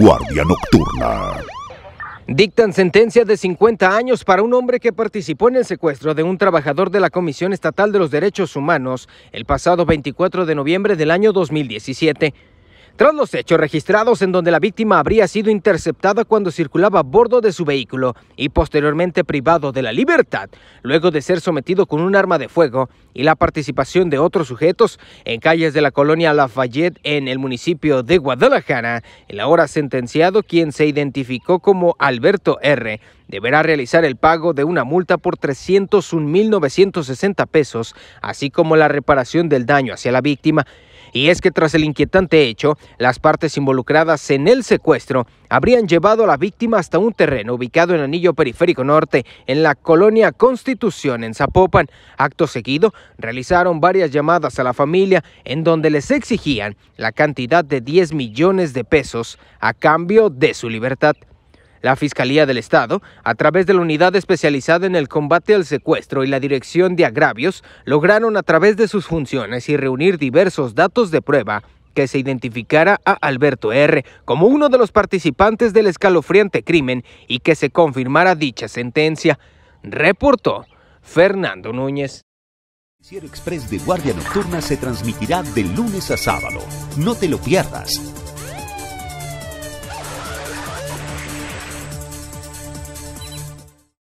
Guardia Nocturna. Dictan sentencia de 50 años para un hombre que participó en el secuestro de un trabajador de la Comisión Estatal de los Derechos Humanos el pasado 24 de noviembre del año 2017. Tras los hechos registrados en donde la víctima habría sido interceptada cuando circulaba a bordo de su vehículo y posteriormente privado de la libertad, luego de ser sometido con un arma de fuego y la participación de otros sujetos en calles de la colonia Lafayette en el municipio de Guadalajara, el ahora sentenciado, quien se identificó como Alberto R., deberá realizar el pago de una multa por 301.960 pesos, así como la reparación del daño hacia la víctima y es que tras el inquietante hecho, las partes involucradas en el secuestro habrían llevado a la víctima hasta un terreno ubicado en Anillo Periférico Norte, en la colonia Constitución, en Zapopan. Acto seguido, realizaron varias llamadas a la familia en donde les exigían la cantidad de 10 millones de pesos a cambio de su libertad. La Fiscalía del Estado, a través de la Unidad Especializada en el Combate al Secuestro y la Dirección de Agravios, lograron a través de sus funciones y reunir diversos datos de prueba que se identificara a Alberto R. como uno de los participantes del escalofriante crimen y que se confirmara dicha sentencia, reportó Fernando Núñez. El Express de Guardia Nocturna se transmitirá de lunes a sábado. No te lo pierdas